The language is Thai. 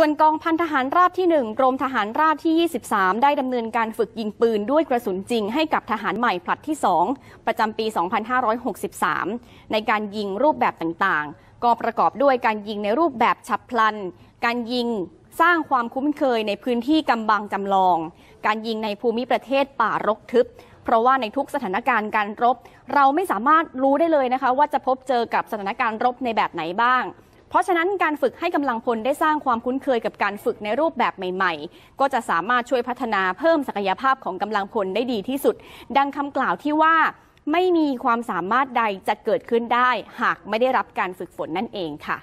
ส่วนกองพันทหารราบที่1กรมทหารราบที่ 23 ได้ดำเนินการฝึกยิงปืนด้วยกระสุนจริงให้กับทหารใหม่ผลัดที่ 2 ประจำปี 2563 ในการยิงรูปแบบต่างๆ ก็ประกอบด้วยการยิงในรูปแบบฉับพลัน การยิงสร้างความคุ้นเคยในพื้นที่กำบังจำลอง การยิงในภูมิประเทศป่ารกทึบเพราะว่าในทุกสถานการณ์การรบ เราไม่สามารถรู้ได้เลยนะคะว่าจะพบเจอกับสถานการณ์รบในแบบไหนบ้างเพราะฉะนั้นการฝึกให้กำลังพลได้สร้างความคุ้นเคยกับการฝึกในรูปแบบใหม่ ๆ ก็จะสามารถช่วยพัฒนาเพิ่มศักยภาพของกำลังพลได้ดีที่สุด ดังคำกล่าวที่ว่าไม่มีความสามารถใดจะเกิดขึ้นได้ หากไม่ได้รับการฝึกฝนนั่นเองค่ะ